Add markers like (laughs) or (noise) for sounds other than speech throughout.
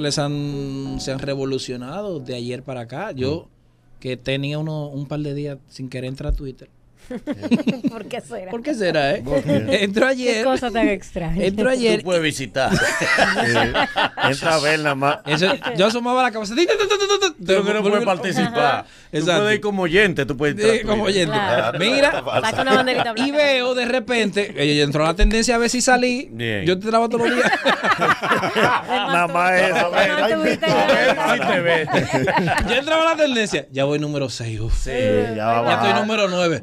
les han, se han revolucionado de ayer para acá. Yo, mm. que tenía uno, un par de días sin querer entrar a Twitter, (laughs) ¿Por qué será? ¿Por qué será, eh? (laughs) Entró ayer. Qué cosa tan extraña. Entró ayer. Tú puedes visitar. (laughs) Entra a ver nada más. yo asomaba la cabeza. Pero que no puedes participar. Tú puedes ir como oyente. Tú puedes entrar. como oyente. Mira. Y veo de repente. Entró la tendencia a ver si salí. Yo te trabo todos los días. Nada más eso. Yo entraba la tendencia. Ya voy número 6. Sí, ya va. Ya estoy número 9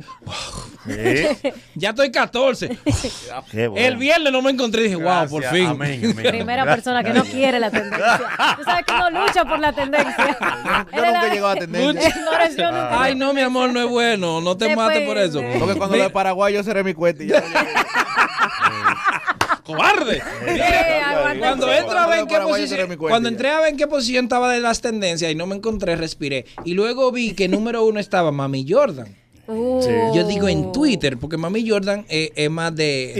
ya estoy 14. El viernes no me encontré y dije, wow, por fin. Primera persona que no quiere la tendencia. Tú sabes que no lucha por la tendencia. Yo, nunca he llegado a tendencia. Ay, no, mi amor, no es bueno. No te mates por eso. Porque cuando lo de Paraguay yo seré mi cuenta y ya (laughs) cobarde. cuando a cuando entré a ver en qué posición estaba de las tendencias y no me encontré, respiré. Y luego vi que número uno estaba Mami Jordan. Yo digo en Twitter, porque Mami Jordan es, más de,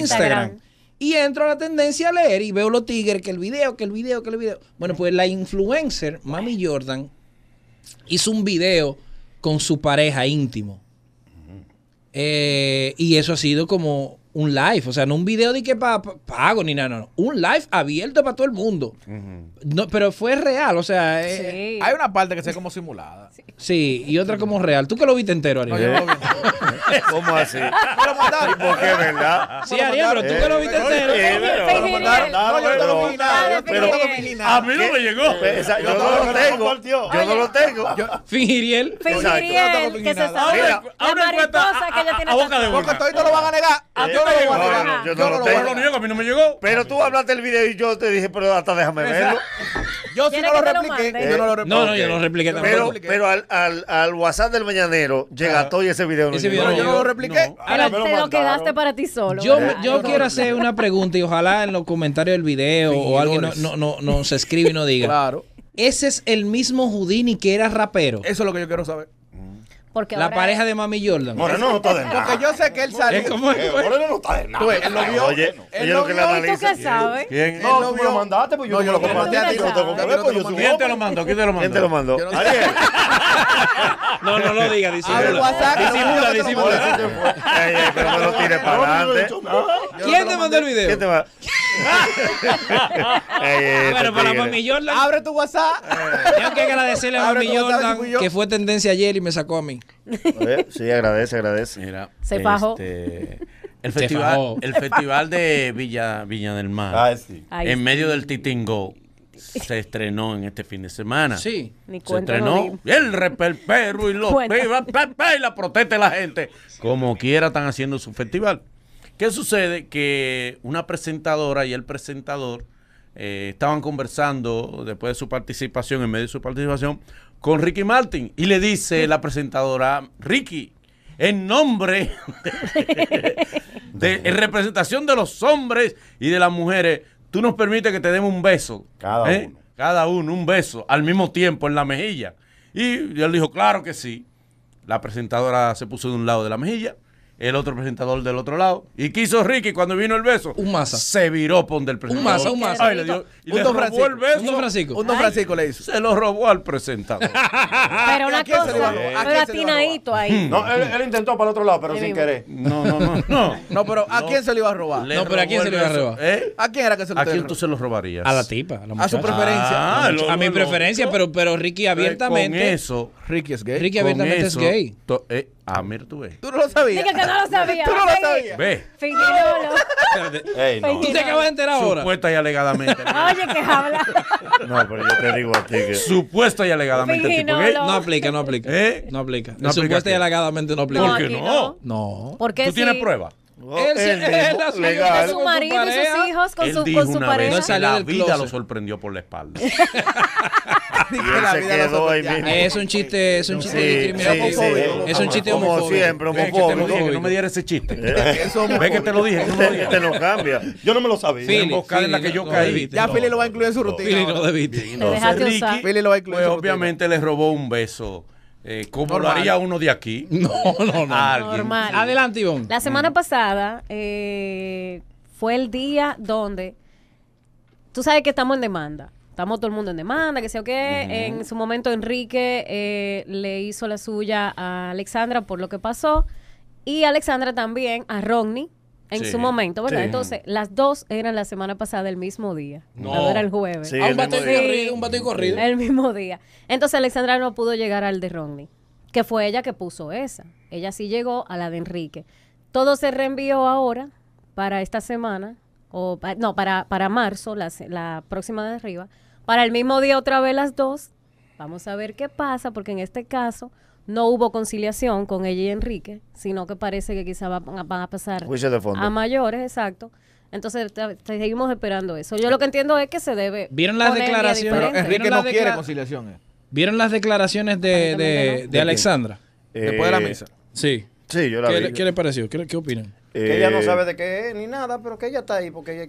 Instagram. Y entro a la tendencia a leer y veo los tigres, que el video, que el video, que el video. Bueno, pues la influencer, Mami Jordan, hizo un video con su pareja íntimo. Eh, y eso ha sido como un live, o sea, no un video de que pa, pa, pago ni nada, no, no, un live abierto para todo el mundo. Uh -huh. no, pero fue real, o sea, eh, sí. eh, hay una parte que se como simulada. Sí. sí, y otra como real. ¿Tú que lo viste entero, Ariel? No, vi (laughs) ¿Cómo así? ¿Me lo mandaron? por qué, verdad? Sí, Ariel, pero tú que lo viste entero. Pero a mí no me llegó. Yo no lo tengo. Yo no lo tengo. (laughs) Fingiriel. Fingiriel, que se sabe. Ahora cuenta. A boca de boca. Porque todito lo van a negar. Eh, yo no, lo, tengo. a mí no me llegó. Pero tú hablaste el video y yo te dije, pero hasta déjame verlo. (laughs) Yo sí no lo repliqué, yo no lo No, yo no repliqué tampoco. Pero al WhatsApp del mañanero llega todo y ese video no llegó. Yo no lo repliqué. Ahora te lo quedaste para ti solo. Yo quiero hacer una pregunta y ojalá en los comentarios del video o alguien nos escribe y nos diga. Claro. Ese es el mismo Houdini que era rapero. Eso es lo que yo quiero saber la pareja de Mami Jordan. Moreno no está de nada. Porque yo sé que él salió. Eh, Moreno no está de nada. él lo ah, vio. Oye, él lo que le ¿Tú sabes? ¿Quién? No, tú me lo mandaste, pues yo no, yo lo mandé a ti. te ¿Quién te lo mandó? ¿Quién te lo mandó? ¿Quién te lo mandó? (laughs) No, no lo diga, disimula. Disimula, disimula. Pero no lo tires para adelante. ¿Quién te mandó el video? ¿Quién te mandó? (laughs) Ah, este bueno, para Mami Jordan. Abre tu WhatsApp. Tengo que agradecerle a Mami Jordan que fue tendencia ayer y me sacó a mí sí, agradece, agradece. Mira, se bajó este, (laughs) el, festival, el festival de Villa, del Mar, ah, en medio del Titingo, se estrenó en este fin de semana. Sí. se estrenó el reperpero y los y la protesta de la gente. Como quiera están haciendo su festival. ¿Qué sucede? Que una presentadora y el presentador eh, estaban conversando después de su participación, en medio de su participación, con Ricky Martin y le dice la presentadora, Ricky, en nombre de, representación de los hombres y de las mujeres, tú nos permites que te demos un beso. Cada ¿eh? uno. Cada uno, un beso, al mismo tiempo en la mejilla. Y él dijo, claro que sí. La presentadora se puso de un lado de la mejilla el otro presentador del otro lado. ¿Y qué hizo Ricky cuando vino el beso? Un masa. Se viró por el presentador. Un masa, un masa. un Francisco, Un Francisco. Un le hizo. Se lo robó al presentador. (laughs) pero una cosa, pero atinadito ahí. Mm. No, él, intentó para el otro lado, pero sin querer. No, no, no. No, (laughs) no pero ¿a quién se le iba a robar? No, pero ¿a quién se le iba a robar? ¿Eh? ¿A quién era que se lo ¿A quién tú se lo robarías? A la tipa, a la A su preferencia. a mi preferencia, pero, pero Ricky abiertamente. Con eso. Ricky es gay. Ricky abiertamente es gay. Eh, mira, tú ves. Tú no lo sabías. Dije que no lo sabía. Tú no lo sabías. Ve. Fingirolo. (laughs) Ey, no. Tú te acabas a enterar ahora. Supuesta y alegadamente. Oye, que habla. No, pero yo te digo a ti que. Supuesta y alegadamente. Tipo, ¿eh? No aplica, no aplica. ¿Eh? No aplica. No supuesta y alegadamente no aplica. ¿Por qué no? No. Porque ¿Tú tienes prueba? Él, (laughs) él, dijo, Con su marido y sus hijos, con su, con su pareja. Vez, la vida lo sorprendió por la espalda. (laughs) y él la se vida quedó ahí mismo. Es un chiste, es un chiste Es un chiste Como siempre, homofóbico. No me diera ese chiste. Ve que te lo dije. Te lo cambia. Yo no me lo sabía. en la que yo caí. Ya Fili lo va a incluir en su rutina. Fili lo lo va a incluir en pues Obviamente le robó un beso eh, ¿Cómo lo haría uno de aquí? (laughs) No, no, no. Normal. Adelante, Ivonne. La semana pasada eh, fue el día donde tú sabes que estamos en demanda. Estamos todo el mundo en demanda, que sé o qué. En su momento Enrique eh, le hizo la suya a Alexandra por lo que pasó. Y Alexandra también a Rodney en su momento, ¿verdad? Entonces, las dos eran la semana pasada, el mismo día. No. era el jueves. un bate corrido, corrido. El mismo día. Entonces, Alexandra no pudo llegar al de Romney, que fue ella que puso esa. Ella sí llegó a la de Enrique. Todo se reenvió ahora para esta semana, o no, para, para marzo, la, la próxima de arriba. Para el mismo día otra vez las dos. Vamos a ver qué pasa, porque en este caso no hubo conciliación con ella y Enrique, sino que parece que quizá van a, pasar a mayores, exacto. Entonces seguimos esperando eso. Yo lo que entiendo es que se debe. ¿Vieron las declaraciones? Pero Enrique no quiere conciliación. Eh. ¿Vieron las declaraciones de, de, de, Alexandra? Eh, Después de la mesa. Sí. Sí, yo la ¿Qué, vi. le pareció? ¿Qué, qué opinan? que ella no eh, sabe de qué es ni nada, pero que ella está ahí porque ella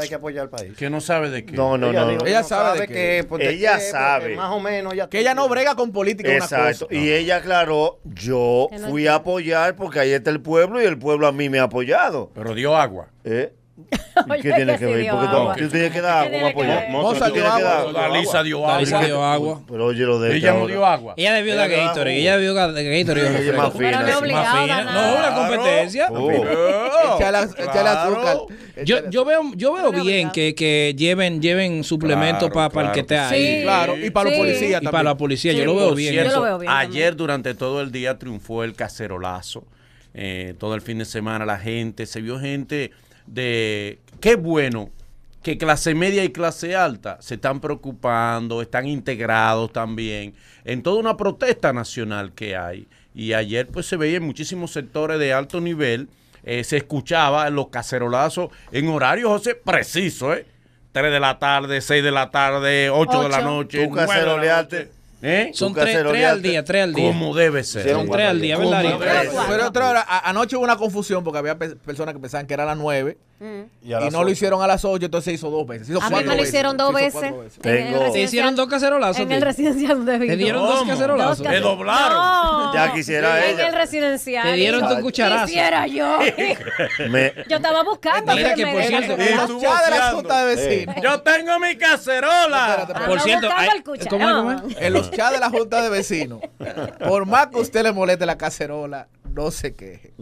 hay que apoyar al país. Que no sabe de qué. No, no, no. Ella sabe de qué. ella sabe. Más o menos. ya. que ella no brega con política. Exacto. Y ella aclaró, yo fui a apoyar porque ahí está el pueblo y el pueblo a mí me ha apoyado. Pero dio agua. ¿Eh? (laughs) ¿Qué tiene que ver? Porque tú, tú que dar agua. Pues, Moza dio agua. Alisa dio agua. dio agua. Pero oye lo de Ella no dio agua. Ella debió dar Gatorade. Ella debió de Gatorade. Ella más fina. la No, una competencia. Oh. Echale azúcar. Yo veo bien que lleven suplementos para el que esté ahí. Claro, y para los policías también. Y para la policía, yo lo veo bien. Ayer durante todo el día triunfó el cacerolazo. Eh, todo el fin de semana la gente, se vio gente de qué bueno que clase media y clase alta se están preocupando, están integrados también en toda una protesta nacional que hay. Y ayer pues se veía en muchísimos sectores de alto nivel, eh, se escuchaba los cacerolazos en horario, José, preciso, ¿eh? 3 de la tarde, 6 de la tarde, 8, de la noche. Tú caceroleaste ¿Eh? Son tres, tres, al día, tres al día. Como debe ser. Son tres al día, ¿verdad? Pero otra hora, anoche hubo una confusión porque había personas que pensaban que era las nueve. Mm. Y, no lo hicieron a las 8, entonces se hizo dos veces. Hizo a mí me lo hicieron dos veces. Te hicieron dos cacerolazos. En el residencial de Te dieron dos cacerolazos. doblaron. Ya quisiera en En el residencial. Te dieron tu cucharazo. yo. (laughs) Yo estaba buscando. Mira que, de la junta de vecinos. Yo tengo mi cacerola. Por cierto. En los chats de la junta de vecinos. Por más que usted le moleste la cacerola no se queje.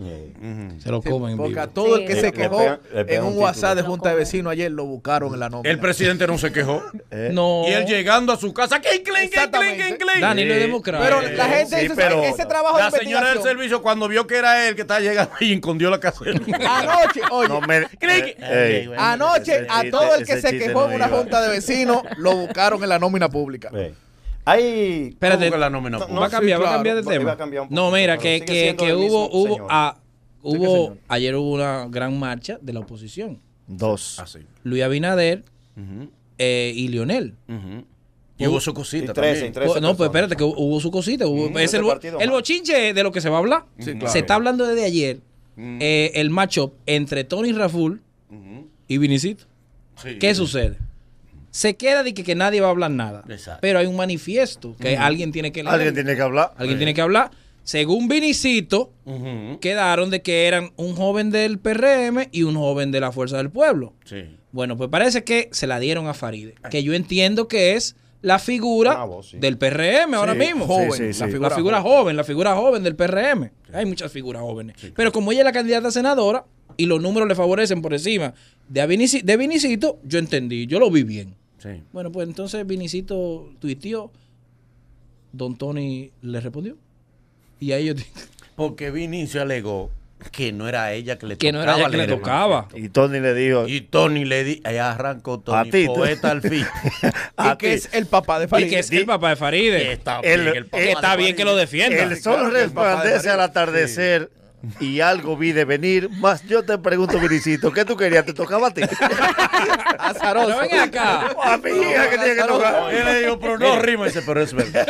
Se lo comen. Porque a todo el que se quejó en un, WhatsApp de Junta de Vecinos ayer lo buscaron en la nómina. El presidente no se quejó. (laughs) Eh. No. Y él llegando a su casa, inclin, qué inclin, qué inclin. Dani no es democrático. Pero eh, la gente, dice, ese, pero ese trabajo La señora del servicio, cuando vio que era él que estaba llegando y escondió la casa. Anoche, oye. No eh, anoche, a todo el que se quejó en una Junta de Vecinos lo buscaron en la nómina pública. Ahí. Espérate. no, va a cambiar, va a cambiar de tema. no, mira, que, que, ah, que hubo, hubo, a, hubo ayer hubo una gran marcha de la oposición. Dos. Ah, Luis Abinader eh, y Lionel. Y hubo su cosita. no, pues espérate, que hubo su cosita. es el, bochinche de lo que se va a hablar. Se está hablando desde ayer eh, el matchup entre Tony Raful y Vinicito. ¿Qué sucede? se queda de que, nadie va a hablar nada. Pero hay un manifiesto que alguien tiene que leer. Alguien tiene que hablar. Alguien tiene que hablar. Según Vinicito, quedaron de que eran un joven del PRM y un joven de la Fuerza del Pueblo. Sí. Bueno, pues parece que se la dieron a Faride, ah. que yo entiendo que es la figura del PRM ahora mismo, La, figura, joven. la figura joven del PRM. Hay muchas figuras jóvenes. Pero como ella es la candidata a senadora y los números le favorecen por encima de, de Vinicito, yo entendí, yo lo vi bien. Bueno, pues entonces Vinicito tuiteó, Don Tony le respondió. Y ahí yo... (laughs) Porque Vinicio alegó que no era ella que le que tocaba. No era que le tocaba. Y Tony le dijo. Y Tony le dijo. arrancó Tony. A Poeta al fin. (laughs) y que es el papá de Farideh. Y que es el papá de Faride Está, bien, está bien que lo defienda. El sol resplandece al atardecer y algo vi de venir. Más yo te pregunto, Vinicito, ¿qué tú querías? ¿Te tocaba a ti? (laughs) Azaroso. ven acá. Oh, a mi hija que tiene que tocar. Y le digo, pero no rima. ese pero es verdad.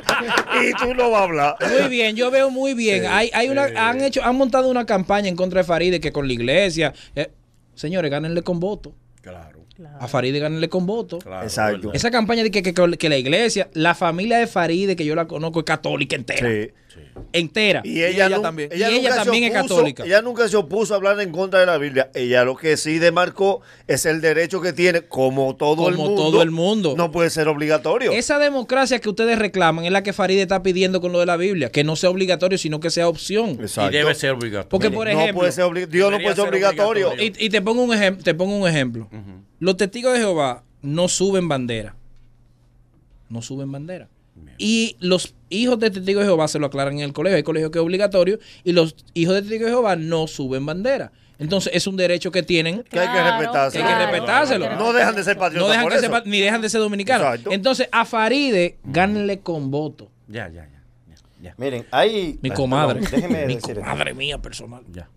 (laughs) y tú no vas a hablar. Muy bien, yo veo muy bien. hay, hay una, han, hecho, han montado una campaña en contra de Faride que con la iglesia. Eh, señores, gánenle con voto. Claro. A Faride Gánenle con voto. Exacto. Esa campaña de que, que, la iglesia, la familia de Faride, que yo la conozco, es católica entera. Sí. sí entera. Y ella, también. es católica. Ella nunca se opuso a hablar en contra de la Biblia. Ella lo que sí demarcó es el derecho que tiene, como todo el mundo. todo el mundo. No puede ser obligatorio. Esa democracia que ustedes reclaman es la que Faride está pidiendo con lo de la Biblia, que no sea obligatorio, sino que sea opción. Y debe ser obligatorio. Porque, por ejemplo, Dios no puede ser obligatorio. Y, te pongo un, te pongo un ejemplo. Los testigos de Jehová no suben bandera. No suben bandera. Y los hijos de testigos de Jehová se lo aclaran en el colegio. Hay colegio que es obligatorio y los hijos de testigos de Jehová no suben bandera. Entonces es un derecho que tienen que hay que hay que respetárselo. No dejan de ser patriotas. ni dejan de ser dominicanos. Entonces a Faride mm. gánenle con voto. Ya, ya, ya. Miren, ahí. Mi comadre. (laughs) madre mía personal. Ya.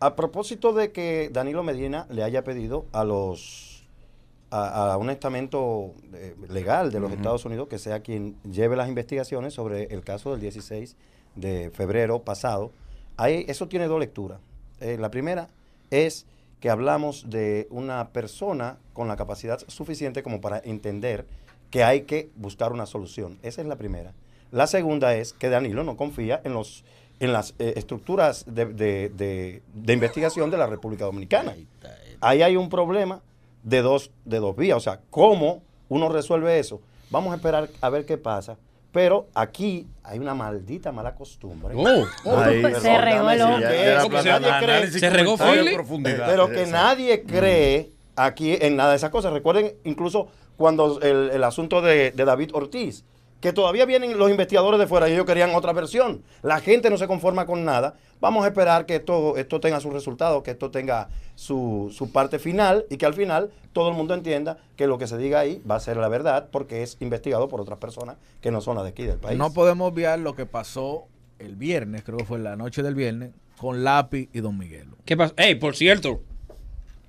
A propósito de que Danilo Medina le haya pedido a los a, un estamento eh, legal de los Estados Unidos que sea quien lleve las investigaciones sobre el caso del 16 de febrero pasado. Ahí, eso tiene dos lecturas. Eh, la primera es que hablamos de una persona con la capacidad suficiente como para entender que hay que buscar una solución. Esa es la primera. La segunda es que Danilo no confía en los en las eh, estructuras de, de, de, de investigación de la República Dominicana. Ahí hay un problema de dos, de dos vías. O sea, ¿cómo uno resuelve eso? Vamos a esperar a ver qué pasa. Pero aquí hay una maldita mala costumbre. Oh, se regó el Se regó Pero que nadie mm. cree aquí en nada de esas cosas. Recuerden incluso cuando el, asunto de, de David Ortiz que todavía vienen los investigadores de fuera y ellos querían otra versión. La gente no se conforma con nada. Vamos a esperar que esto, esto tenga sus resultados, que esto tenga su, parte final y que al final todo el mundo entienda que lo que se diga ahí va a ser la verdad porque es investigado por otras personas que no son las de aquí del país. No podemos olvidar lo que pasó el viernes, creo que fue la noche del viernes, con Lapi y Don Miguel. ¿Qué pasó? ¡Ey! por cierto,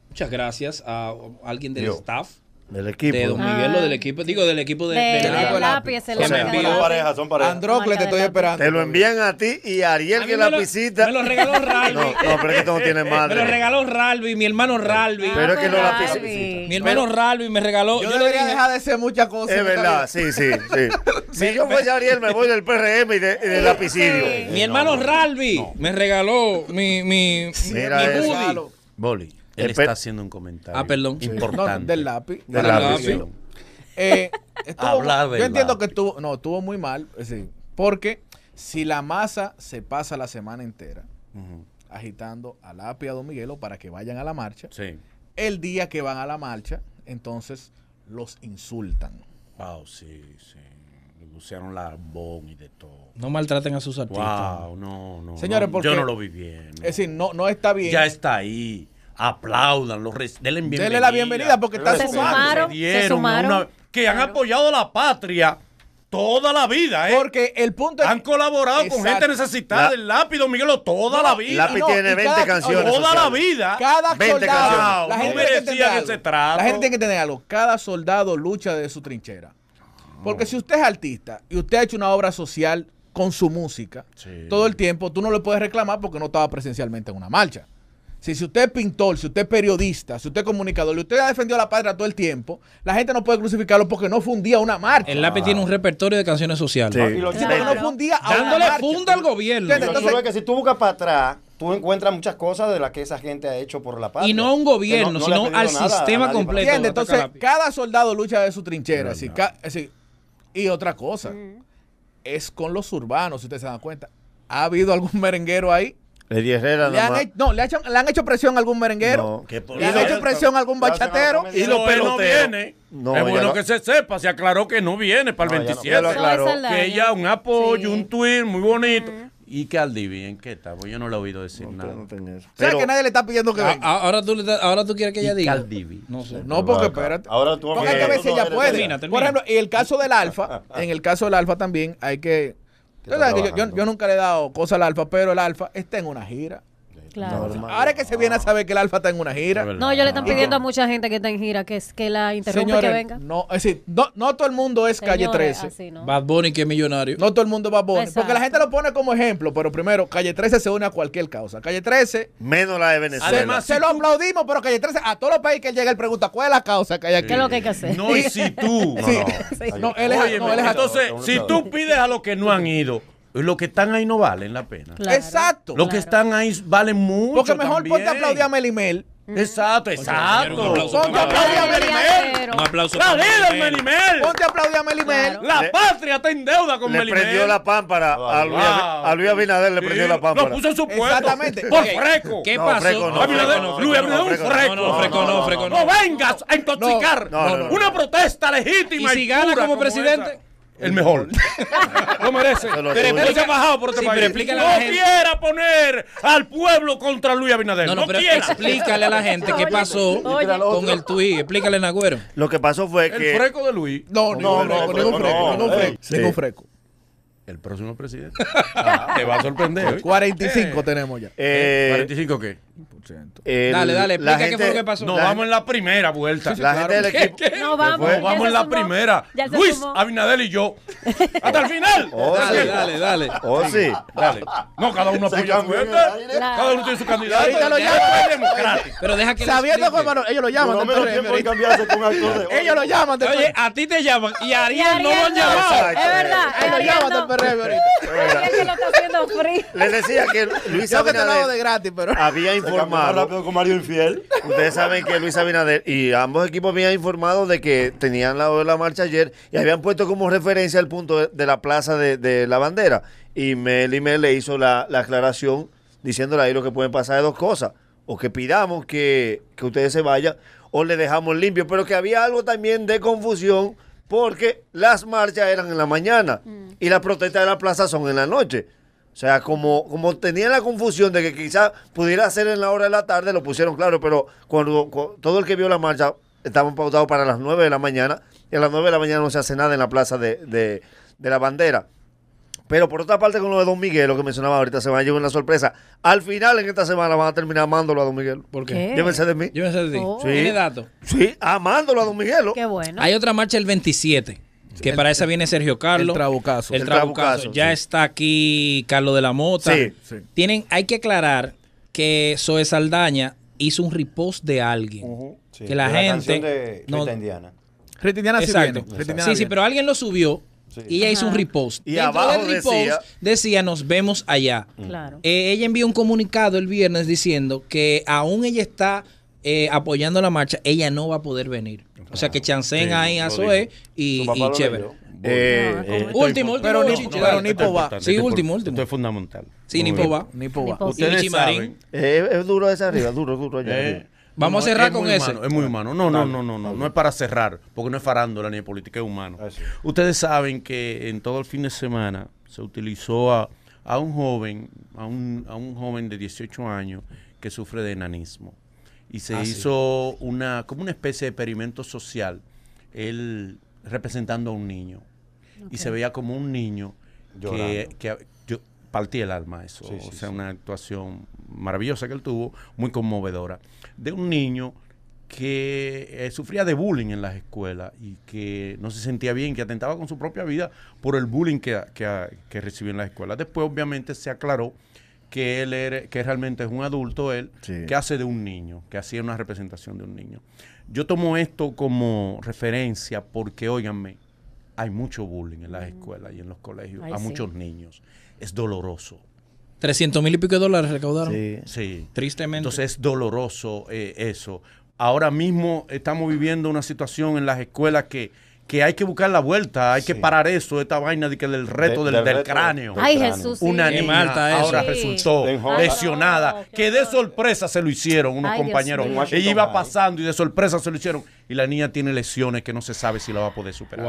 muchas gracias a alguien del staff del equipo. De Don Miguel o del equipo. Digo, del equipo de, de, del lápiz, Son parejas, son parejas. Androcle, te estoy esperando. Te lo envían a ti y a Ariel, que la pisita. Me lo regaló Ralby. (laughs) no, no, pero esto no tiene madre. Me lo regaló Ralby, mi hermano Ralby. Pero es que no la pisita. Mi hermano Ralby me regaló. Yo, yo debería dije, dejar de hacer muchas cosas. Es verdad, sí, sí, sí. (laughs) si yo voy a Ariel, me voy del PRM y, de, del (laughs) lapicidio. Mi hermano Ralby me regaló mi, mi, mi Boli. Él eh, está haciendo un comentario. Ah, perdón. Importante. del lápiz. Del lápiz. Eh, yo entiendo que estuvo, no, estuvo muy mal. Eh, porque si la masa se pasa la semana entera agitando a lápiz a Don Miguelo para que vayan a la marcha, el día que van a la marcha, entonces los insultan. Wow, sí, sí la bomba y de todo. No maltraten a sus artistas. Wow, no, no. Señores, porque, yo no lo vi bien. Es decir, no, no está bien. Ya está ahí aplaudan, los denle bienvenida. la bienvenida porque está que han apoyado a la patria toda la vida, ¿eh? Porque el punto es Han colaborado con gente necesitada del don Miguelo, toda la vida. Lápiz tiene 20 canciones. Toda la vida. Cada soldado. gente no La gente tiene que tener algo. Cada soldado lucha de su trinchera. Porque si usted es artista y usted ha hecho una obra social con su música todo el tiempo, tú no le puedes reclamar porque no estaba presencialmente en una marcha. Si, usted es pintor, si usted es periodista, si usted es comunicador, y usted ha defendido a la patria todo el tiempo, la gente no puede crucificarlo porque no fundía una marcha. El lápiz tiene un repertorio de canciones sociales. Sí. ¿no? no fundía a Dándole funda al gobierno. Entonces, Entonces, que si tú buscas para atrás, tú encuentras muchas cosas de las que esa gente ha hecho por la patria. Y no a un gobierno, sino al sistema completo. Entonces, cada soldado lucha de su trinchera. y otra cosa, es con los urbanos, si ustedes se dan cuenta. ¿Ha habido algún merenguero ahí? le han, no, le, hecho, han hecho presión a algún merenguero. le han hecho presión a algún bachatero. Y lo que no viene. es bueno que se sepa, se aclaró que no viene para el 27. Que ella un apoyo, un tweet muy bonito. Y que ¿en qué está, pues yo no le he oído decir nada. o sea, que nadie le está pidiendo que ah, venga. Ah, ahora, tú, ahora tú quieres que ella diga. Caldivi. No sé. No, porque espérate. Ahora tú Porque hay que ver si ella puede. Por ejemplo, y el caso del alfa, (laughs) en el caso del alfa también hay que yo, nunca le he dado cosas al Alfa, pero el Alfa está en una gira. Ahora que se viene a saber que el Alfa está en una gira. No, yo le están pidiendo a mucha gente que está en gira que, que la interrumpa que venga. No, es decir, no, todo el mundo es calle 13. Bad Bunny que es millonario. No todo el mundo es Bad Bunny. Porque la gente lo pone como ejemplo, pero primero, calle 13 se une a cualquier causa. Calle 13. Menos la de Venezuela. Además, se lo aplaudimos, pero calle 13, a todos los países que él llega, él pregunta cuál es la causa que hay aquí. ¿Qué es lo que hay que hacer? No, y si tú. No, Entonces, si tú pides a los que no han ido los que están ahí no valen la pena. exacto. Los que están ahí valen mucho. Porque mejor ponte a aplaudir a Melimel. Mm. Exacto, exacto. Ponte a aplaudir a Melimel. Un aplauso La vida de Melimel. Ponte a aplaudir a Melimel. La patria está en deuda con Melimel. Le prendió la pámpara. A Luis Abinader le prendió la pámpara. Lo puso en su puesto. Exactamente. Por freco. ¿Qué pasó? Luis Abinader un freco. No, no, freco no. No vengas a intoxicar una protesta legítima y si gana como presidente el mejor. lo merece. por no quiera poner al pueblo contra Luis Abinader. No, no, pero quiera. explícale a la gente qué pasó con el tuit. Explícale, Nagüero. Lo que pasó fue que. El freco de Luis. No, no, no, ningún freco. Ningún freco. freco. El próximo presidente. (laughs) te va a sorprender. 45 (laughs) eh. tenemos ya. ¿45 eh, qué? dale, dale, explica qué fue lo que pasó. No, vamos en la primera vuelta. No vamos, en la primera. Luis Abinadel y yo. (laughs) Hasta el final. Oh, dale, dale, dale. Oh, sí. Dale. No, cada uno apoya su Cada uno tiene su candidato. Pero deja que Sabiendo ellos lo llaman. (laughs) Ellos lo llaman. Oye, a ti te llaman y a Ariel no lo llaman Es verdad. Ellos Ariel Les decía que Luis que te lo hago de gratis, pero. Había con Mario Infiel. Ustedes saben que Luis Abinader y ambos equipos me han informado de que tenían la de la marcha ayer y habían puesto como referencia el punto de, la plaza de, la bandera. Y Mel y Mel le hizo la, aclaración diciéndole ahí lo que pueden pasar de dos cosas. O que pidamos que, ustedes se vayan o le dejamos limpio. Pero que había algo también de confusión porque las marchas eran en la mañana mm. y las protestas de la plaza son en la noche. O sea, como, como tenía la confusión de que quizás pudiera ser en la hora de la tarde, lo pusieron claro, pero cuando, todo el que vio la marcha estaba pautado para las 9 de la mañana, y a las 9 de la mañana no se hace nada en la plaza de, de, la bandera. Pero por otra parte, con lo de Don Miguel, lo que mencionaba ahorita, se va a llevar una sorpresa. Al final, en esta semana, van a terminar amándolo a Don Miguel. ¿Por qué? Llévense de mí. Llévense de ti. Sí. Tiene Sí, amándolo a Don Miguel. Qué bueno. Hay otra marcha el 27. Que para esa viene Sergio Carlos. El trabucazo. El, trabucazo. ya está aquí Carlos de la Mota. Sí, sí. Tienen, hay que aclarar que Zoe Saldaña hizo un repost de alguien. que la gente. de Rita Indiana. Rita sí Exacto. sí, sí, pero alguien lo subió. Y ella hizo un repost. Y abajo repost decía, decía, nos vemos allá. Claro. Eh, ella envió un comunicado el viernes diciendo que aún ella está eh, apoyando la marcha, ella no va a poder venir. o sea que chancen ahí a Zoe y, y chévere. Eh, eh, último, último, pero, ni Sí, último, último. Esto es fundamental. Sí, ni va. ni Ustedes saben. es duro esa arriba, duro, duro Vamos a cerrar con eso. Es muy humano. No, no, no, no, no. No es para cerrar, porque no es farándula ni política, es humano. Ah, Ustedes saben que en todo el fin de semana se utilizó a, un joven, a un, a un joven de 18 años que sufre de enanismo y se ah, hizo una como una especie de experimento social, él representando a un niño. Y se veía como un niño que, yo partí el alma eso, o sea, una actuación maravillosa que él tuvo, muy conmovedora, de un niño que eh, sufría de bullying en las escuelas y que no se sentía bien, que atentaba con su propia vida por el bullying que, que, recibió en las escuelas. Después, obviamente, se aclaró que él que realmente es un adulto él, que hace de un niño, que hacía una representación de un niño. Yo tomo esto como referencia porque, óiganme, hay mucho bullying en las mm. escuelas y en los colegios, a muchos niños. Es doloroso. 300 mil y pico de dólares recaudaron. Sí. sí. Tristemente. Entonces es doloroso eh, eso. Ahora mismo estamos viviendo una situación en las escuelas que que hay que buscar la vuelta, hay que parar eso, esta vaina de que del reto del, cráneo. Ay, Jesús. Sí. Una niña ahora resultó lesionada, que de sorpresa se lo hicieron unos compañeros. Ella iba pasando y de sorpresa se lo hicieron. Y la niña tiene lesiones que no se sabe si la va a poder superar.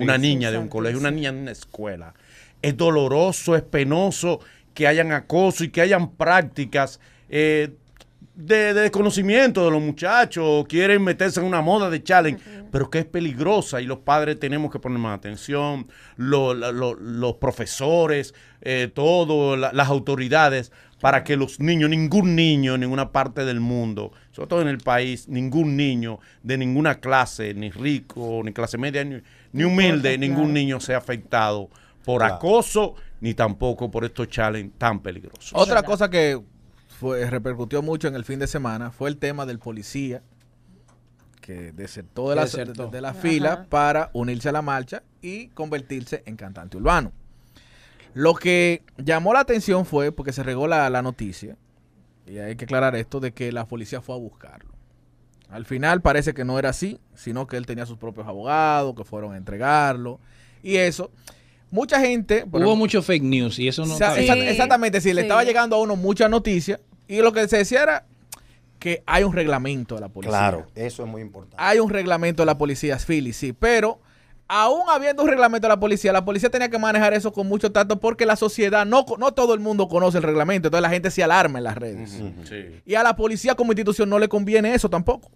una niña de un colegio, una niña en una escuela. Es doloroso, es penoso que hayan acoso y que hayan prácticas eh, de, desconocimiento de los muchachos, quieren meterse en una moda de challenge, pero que es peligrosa y los padres tenemos que poner más atención, los profesores, todas eh, todo, las autoridades, para que los niños, ningún niño en ninguna parte del mundo, sobre todo en el país, ningún niño de ninguna clase, ni rico, ni clase media, ni, humilde, ningún niño sea afectado por acoso, ni tampoco por estos challenge tan peligrosos. Otra cosa que repercutió mucho en el fin de semana fue el tema del policía que desertó de la, De la fila para unirse a la marcha y convertirse en cantante urbano. Lo que llamó la atención fue, porque se regó la, la noticia, y hay que aclarar esto, de que la policía fue a buscarlo. Al final parece que no era así, sino que él tenía sus propios abogados que fueron a entregarlo. Y eso mucha gente. Hubo mucho fake news y eso no. exactamente, si sí, le estaba llegando a uno mucha noticia y lo que se decía era que hay un reglamento de la policía. Claro, eso es muy importante. Hay un reglamento de la policía, Philly, sí, pero. Aún habiendo un reglamento de la policía, la policía tenía que manejar eso con mucho tacto porque la sociedad, no, no todo el mundo conoce el reglamento, entonces la gente se alarma en las redes. Y a la policía como institución no le conviene eso tampoco.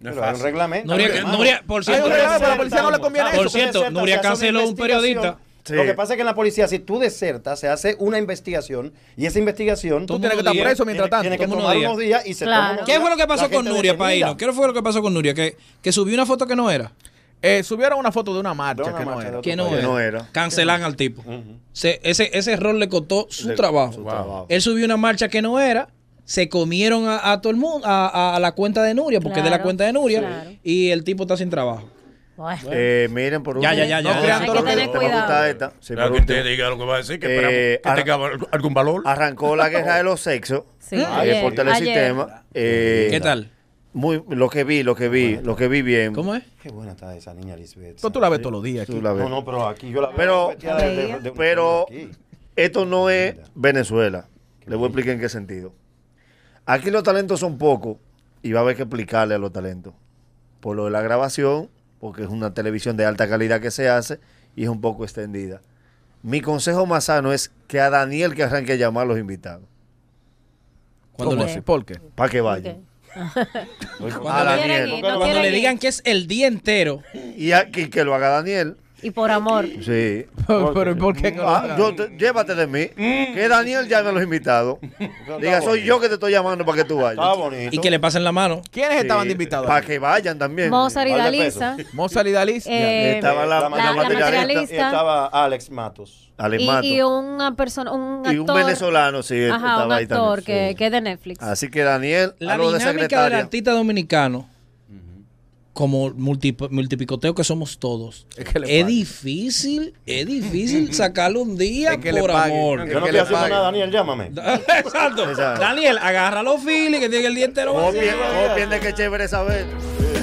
No pero hay un reglamento. Nuria, por cierto, reglamento, la policía no le conviene Por Nuria canceló un periodista. Lo que pasa es que en la policía, si tú desertas, se hace una investigación y esa investigación. Tú tienes que estar preso mientras tanto. Tienes que tomar unos días, y se ¿Qué fue lo que pasó con Nuria, Paino? ¿Qué fue lo que pasó con Nuria? Que, que subió una foto que no era. Eh, subieron una foto de una marcha, que, no que, no era. Cancelan al tipo. ese, ese error le costó su, trabajo. Él subió una marcha que no era se comieron a, todo el mundo, a, la cuenta de Nuria, porque es de la cuenta de Nuria, y el tipo está sin trabajo. Eh, miren, por último. Ya, ya, ya. ya, No crean todo lo que, esta. claro, que usted diga lo que va a decir, que, eh, tenga algún valor. Arrancó la guerra (laughs) de los sexos sí. eh, por telesistema. Eh, ¿Qué tal? Muy, lo que vi, lo que vi, lo que vi bien. ¿Cómo es? Qué buena está esa niña Lisbeth. Pero tú la ves todos los días. Aquí. No, no, pero aquí yo la veo. Pero, pero esto no es Venezuela. Le voy a explicar en qué sentido. Aquí los talentos son pocos y va a haber que explicarle a los talentos. Por lo de la grabación, porque es una televisión de alta calidad que se hace y es un poco extendida. Mi consejo más sano es que a Daniel que arranque a llamar a los invitados. ¿Cuándo lo ¿Por qué? Para que vayan. a Daniel. le digan que es el día entero. Y, que lo haga Daniel. Y por amor. Sí. (laughs) Pero ¿por qué? Ah, yo llévate de mí. Que Daniel llame a los invitados. (laughs) Diga, soy yo que te estoy llamando para que tú vayas. Está bonito. Y que le pasen la mano. ¿Quiénes estaban de invitados? Para que vayan también. Mozart y Dalisa. Mozart y Dalí. Eh, estaba la, la- materialista, y estaba Alex Matos. Y, Matos. y una persona, un actor. Y un venezolano, sí, Ajá, estaba un ahí actor que, que es de Netflix. Así que Daniel, La algo de dinámica del artista dominicano como multipicoteo que somos todos. Es, difícil, es difícil sacarlo un día por amor. No, Yo no estoy haciendo nada, Daniel, llámame. (laughs) Exacto. Daniel, agarra los filis que tiene el diente entero. No piensas que chévere saber.